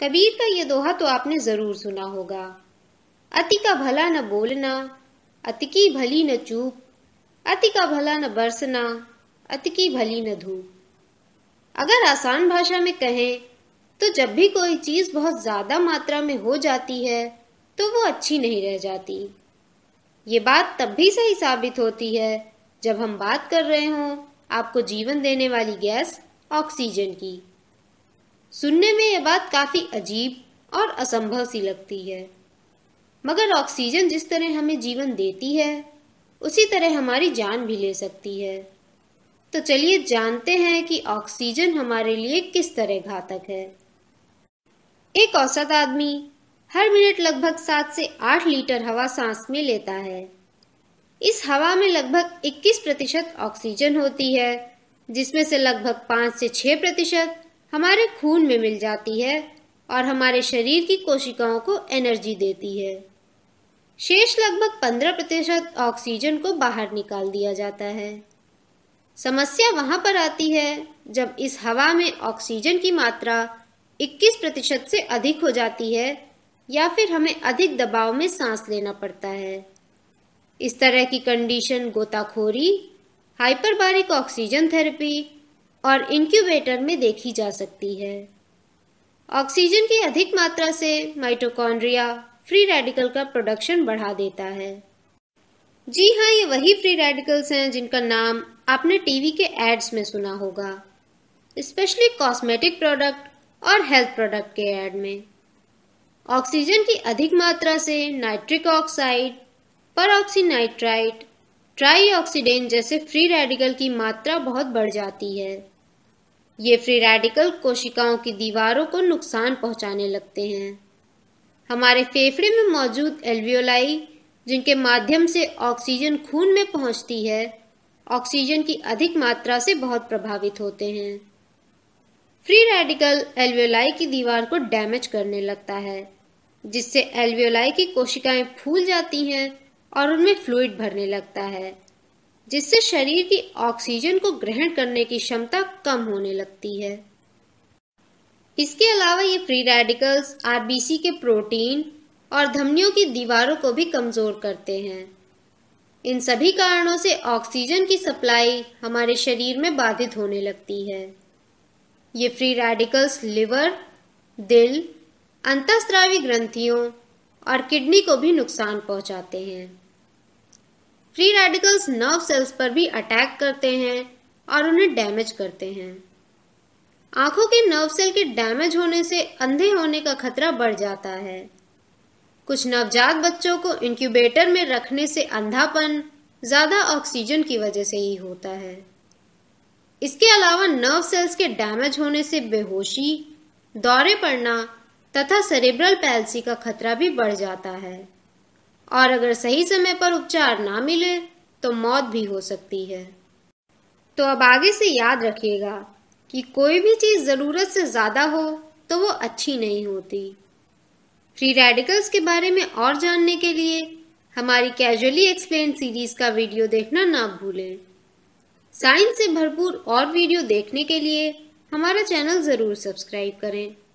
कबीर का तो यह दोहा तो आपने जरूर सुना होगा अति का भला न बोलना अति की भली न चूप अति का भला न बरसना अति की भली न धूप अगर आसान भाषा में कहें तो जब भी कोई चीज बहुत ज्यादा मात्रा में हो जाती है तो वो अच्छी नहीं रह जाती ये बात तब भी सही साबित होती है जब हम बात कर रहे हों आपको जीवन देने वाली गैस ऑक्सीजन की सुनने में यह बात काफी अजीब और असंभव सी लगती है मगर ऑक्सीजन जिस तरह हमें जीवन देती है उसी तरह हमारी जान भी ले सकती है तो चलिए जानते हैं कि ऑक्सीजन हमारे लिए किस तरह घातक है एक औसत आदमी हर मिनट लगभग सात से आठ लीटर हवा सांस में लेता है इस हवा में लगभग 21 प्रतिशत ऑक्सीजन होती है जिसमें से लगभग पाँच से छह प्रतिशत हमारे खून में मिल जाती है और हमारे शरीर की कोशिकाओं को एनर्जी देती है शेष लगभग 15 प्रतिशत ऑक्सीजन को बाहर निकाल दिया जाता है समस्या वहां पर आती है जब इस हवा में ऑक्सीजन की मात्रा 21 प्रतिशत से अधिक हो जाती है या फिर हमें अधिक दबाव में सांस लेना पड़ता है इस तरह की कंडीशन गोताखोरी हाइपरबारिक ऑक्सीजन थेरेपी और इंक्यूबेटर में देखी जा सकती है ऑक्सीजन की अधिक मात्रा से माइटोकॉन्ड्रिया फ्री रेडिकल का प्रोडक्शन बढ़ा देता है जी हाँ ये वही फ्री रेडिकल्स हैं जिनका नाम आपने टीवी के एड्स में सुना होगा स्पेशली कॉस्मेटिक प्रोडक्ट और हेल्थ प्रोडक्ट के एड में ऑक्सीजन की अधिक मात्रा से नाइट्रिक ऑक्साइड पर ऑक्सीनाइट्राइट ट्राई जैसे फ्री रेडिकल की मात्रा बहुत बढ़ जाती है ये फ्री रेडिकल कोशिकाओं की दीवारों को नुकसान पहुंचाने लगते हैं हमारे फेफड़े में मौजूद एल्वियोलाई जिनके माध्यम से ऑक्सीजन खून में पहुंचती है ऑक्सीजन की अधिक मात्रा से बहुत प्रभावित होते हैं फ्री रेडिकल एल्वियोलाई की दीवार को डैमेज करने लगता है जिससे एल्वियोलाई की कोशिकाएं फूल जाती हैं और उनमें फ्लूड भरने लगता है जिससे शरीर की ऑक्सीजन को ग्रहण करने की क्षमता कम होने लगती है इसके अलावा ये फ्री रेडिकल्स आरबीसी के प्रोटीन और धमनियों की दीवारों को भी कमजोर करते हैं इन सभी कारणों से ऑक्सीजन की सप्लाई हमारे शरीर में बाधित होने लगती है ये फ्री रेडिकल्स लिवर दिल अंतस्त्रावी ग्रंथियों और किडनी को भी नुकसान पहुंचाते हैं फ्री रेडिकल्स नर्व सेल्स पर भी अटैक करते हैं और उन्हें डैमेज करते हैं आंखों के नर्व सेल के डैमेज होने से अंधे होने का खतरा बढ़ जाता है कुछ नवजात बच्चों को इंक्यूबेटर में रखने से अंधापन ज़्यादा ऑक्सीजन की वजह से ही होता है इसके अलावा नर्व सेल्स के डैमेज होने से बेहोशी दौरे पड़ना तथा सेरेब्रल पैल्सी का खतरा भी बढ़ जाता है और अगर सही समय पर उपचार ना मिले तो मौत भी हो सकती है तो अब आगे से याद रखिएगा कि कोई भी चीज़ ज़रूरत से ज़्यादा हो तो वो अच्छी नहीं होती फ्री रेडिकल्स के बारे में और जानने के लिए हमारी कैजुअली एक्सप्लेन सीरीज का वीडियो देखना ना भूलें साइंस से भरपूर और वीडियो देखने के लिए हमारा चैनल ज़रूर सब्सक्राइब करें